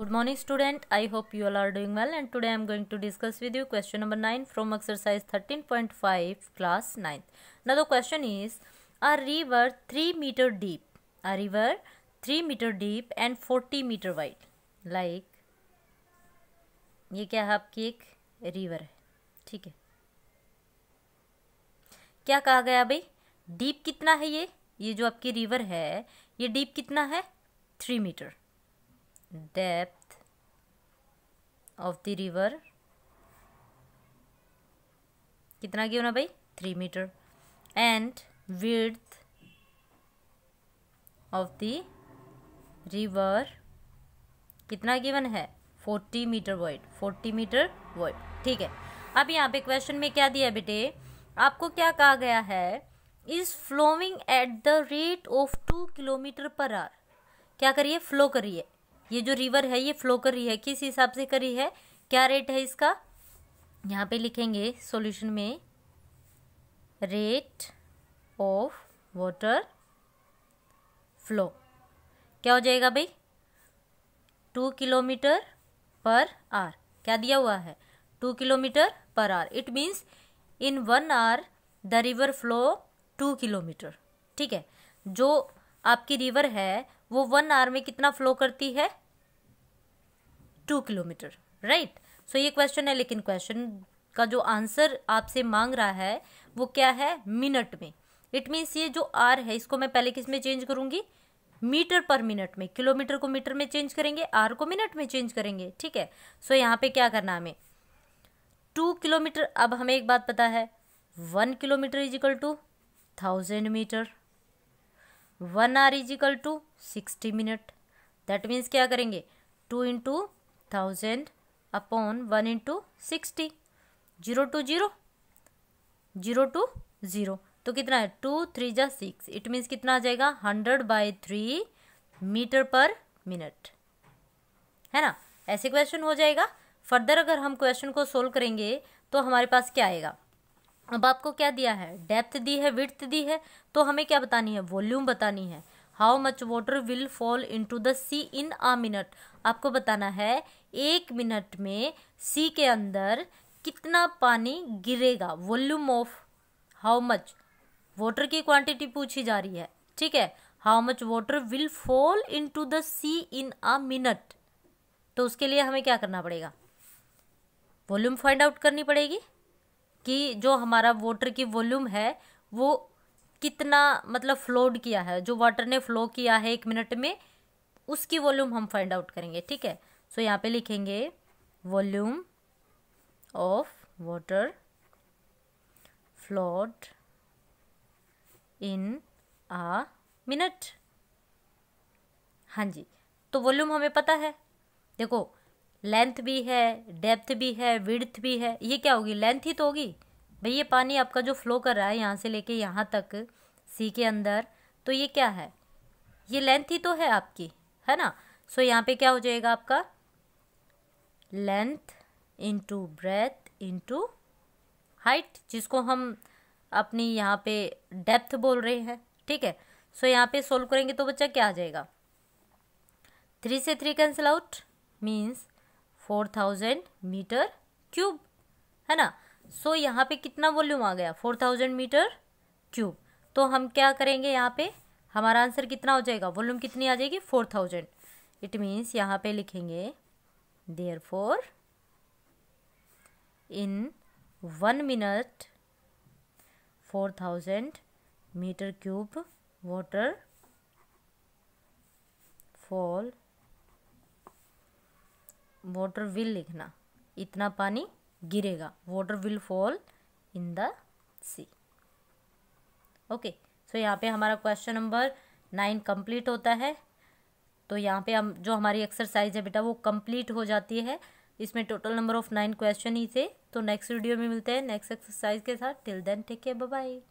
good morning student I hope you all are doing well and today I am going to discuss with you question number nine from exercise thirteen point five class ninth न दो question is a river three metre deep a river three metre deep and forty metre wide like ये क्या है आपकी एक river है ठीक है क्या कहा गया भाई डीप कितना है ये ये जो आपकी रिवर है ये डीप कितना है three metre depth of the river कितना क्यों ना भाई three metre and width of the river कितना गिवन है forty metre wide forty metre wide ठीक है अब यहाँ पे क्वेश्चन में क्या दिया बेटे आपको क्या कहा गया है is flowing at the rate of two kilometre per hour क्या करिए फ्लो करिए ये जो रिवर है ये फ्लो कर रही है किस हिसाब से करी है क्या रेट है इसका यहाँ पे लिखेंगे सॉल्यूशन में रेट ऑफ वाटर फ्लो क्या हो जाएगा भाई टू किलोमीटर पर आर क्या दिया हुआ है two kilometre per hour it means in one hour the river flow two kilometre ठीक है जो आपकी रिवर है वो वन आर में कितना फ्लो करती है टू किलोमीटर राइट सो ये क्वेश्चन है लेकिन क्वेश्चन का जो आंसर आपसे मांग रहा है वो क्या है मिनट में इट मीन्स ये जो आर है इसको मैं पहले किस में चेंज करूँगी मीटर पर मिनट में किलोमीटर को मीटर में चेंज करेंगे आर को मिनट में चेंज करेंगे ठीक है सो so, यहाँ पे क्या करना हमें टू किलोमीटर अब हमें एक बात पता है one kilometre is equal to thousand metre one hour is equal to sixty minute that means क्या करेंगे two into thousand upon one into sixty zero two zero zero two zero तो कितना है टू थ्री जा सिक्स इट मीन्स कितना आ जाएगा hundred by three metre per minute है ना ऐसे क्वेश्चन हो जाएगा फर्दर अगर हम क्वेश्चन को सोल्व करेंगे तो हमारे पास क्या आएगा अब आपको क्या दिया है डेप्थ दी है विड्थ दी है तो हमें क्या बतानी है वॉल्यूम बतानी है how much water will fall into the sea in a minute आपको बताना है एक मिनट में सी के अंदर कितना पानी गिरेगा volume of how much water की क्वांटिटी पूछी जा रही है ठीक है how much water will fall into the sea in a minute तो उसके लिए हमें क्या करना पड़ेगा वॉल्यूम फाइंड आउट करनी पड़ेगी कि जो हमारा वाटर की वॉल्यूम है वो कितना मतलब फ्लोड किया है जो वाटर ने फ्लो किया है एक मिनट में उसकी वॉल्यूम हम फाइंड आउट करेंगे ठीक है सो so, यहाँ पे लिखेंगे volume of water flowed in a minute हाँ जी तो वॉल्यूम हमें पता है देखो लेंथ भी है डेप्थ भी है विड्थ भी है ये क्या होगी लेंथ ही तो होगी भाई ये पानी आपका जो फ्लो कर रहा है यहाँ से लेके यहाँ तक सी के अंदर तो ये क्या है ये लेंथ ही तो है आपकी है ना सो so, यहाँ पे क्या हो जाएगा आपका length into breadth into height जिसको हम अपनी यहाँ पे डेप्थ बोल रहे हैं ठीक है सो so, यहाँ पे सोल्व करेंगे तो बच्चा क्या आ जाएगा थ्री से three cancel out means four thousand metre cube है ना सो so, यहाँ पे कितना वॉल्यूम आ गया फोर थाउजेंड मीटर क्यूब तो हम क्या करेंगे यहाँ पे हमारा आंसर कितना हो जाएगा वॉल्यूम कितनी आ जाएगी फोर थाउजेंड इट मीन्स यहाँ पे लिखेंगे there four in one minute four thousand metre cube water fall water will लिखना इतना पानी गिरेगा water will fall in the sea okay so यहाँ पे हमारा क्वेश्चन नंबर नाइन कंप्लीट होता है तो यहाँ पे हम जो हमारी एक्सरसाइज है बेटा वो कंप्लीट हो जाती है इसमें total number of nine question ही थे तो नेक्स्ट वीडियो में मिलते हैं नेक्स्ट एक्सरसाइज के साथ till then take care bye